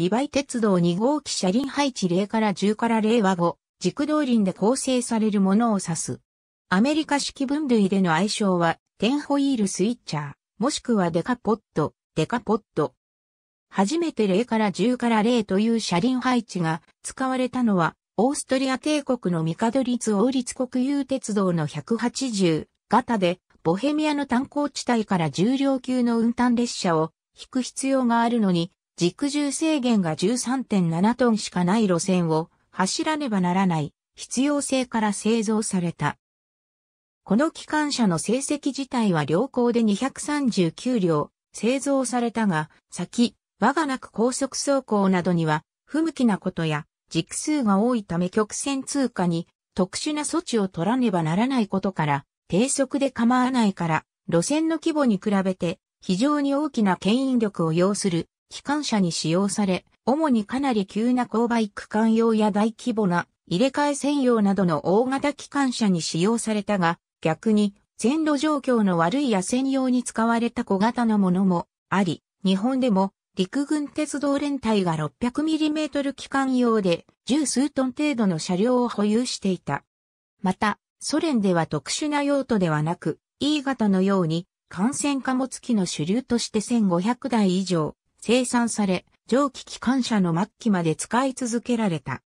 美梅鉄道2号機車輪配置0から10から0は5、軸動輪で構成されるものを指す。アメリカ式分類での愛称は、テンホイールスイッチャー、もしくはデカポット、デカポット。初めて0から10から0という車輪配置が使われたのは、オーストリア帝国のミカドリツ王立国有鉄道の180型で、ボヘミアの炭鉱地帯から重量級の運搬列車を引く必要があるのに、軸重制限が13.7トンしかない路線を走らねばならない必要性から製造された。この機関車の成績自体は良好で239両製造されたが、先、我がなく高速走行などには不向きなことや軸数が多いため曲線通過に特殊な措置を取らねばならないことから低速で構わないから路線の規模に比べて非常に大きな牽引力を要する機関車に使用され、主にかなり急な勾配区間用や大規模な入れ替え専用などの大型機関車に使用されたが、逆に線路状況の悪い野戦用に使われた小型のものもあり、日本でも陸軍鉄道連隊が 600mm 機関用で十数トン程度の車両を保有していた。また、ソ連では特殊な用途ではなく、E 型のように感染貨物機の主流として1500台以上、生産され、蒸気機関車の末期まで使い続けられた。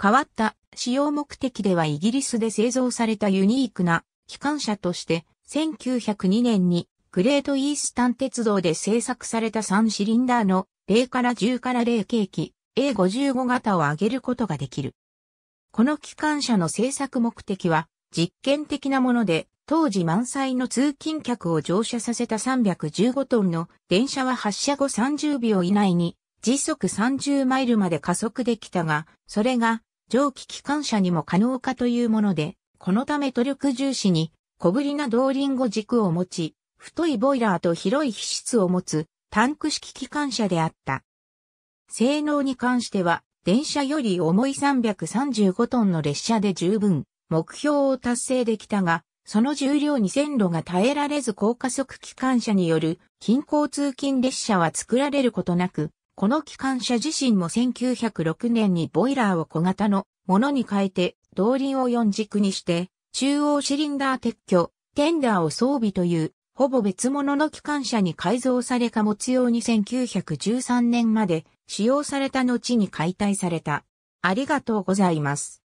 変わった使用目的ではイギリスで製造されたユニークな機関車として、1902年にグレートイースタン鉄道で製作された3シリンダーの0から10から0ケーキ A55 型を上げることができる。この機関車の製作目的は実験的なもので当時満載の通勤客を乗車させた315トンの電車は発車後30秒以内に時速30マイルまで加速できたが、それが蒸気機関車にも可能かというもので、このため努力重視に小ぶりな動輪後軸を持ち、太いボイラーと広い皮質を持つタンク式機関車であった。性能に関しては、電車より重い335トンの列車で十分目標を達成できたが、その重量に線路が耐えられず高加速機関車による近郊通勤列車は作られることなく、この機関車自身も1906年にボイラーを小型のものに変えて、動輪を四軸にして、中央シリンダー撤去、テンダーを装備という、ほぼ別物の機関車に改造され貨物用に1913年まで使用された後に解体された。ありがとうございます。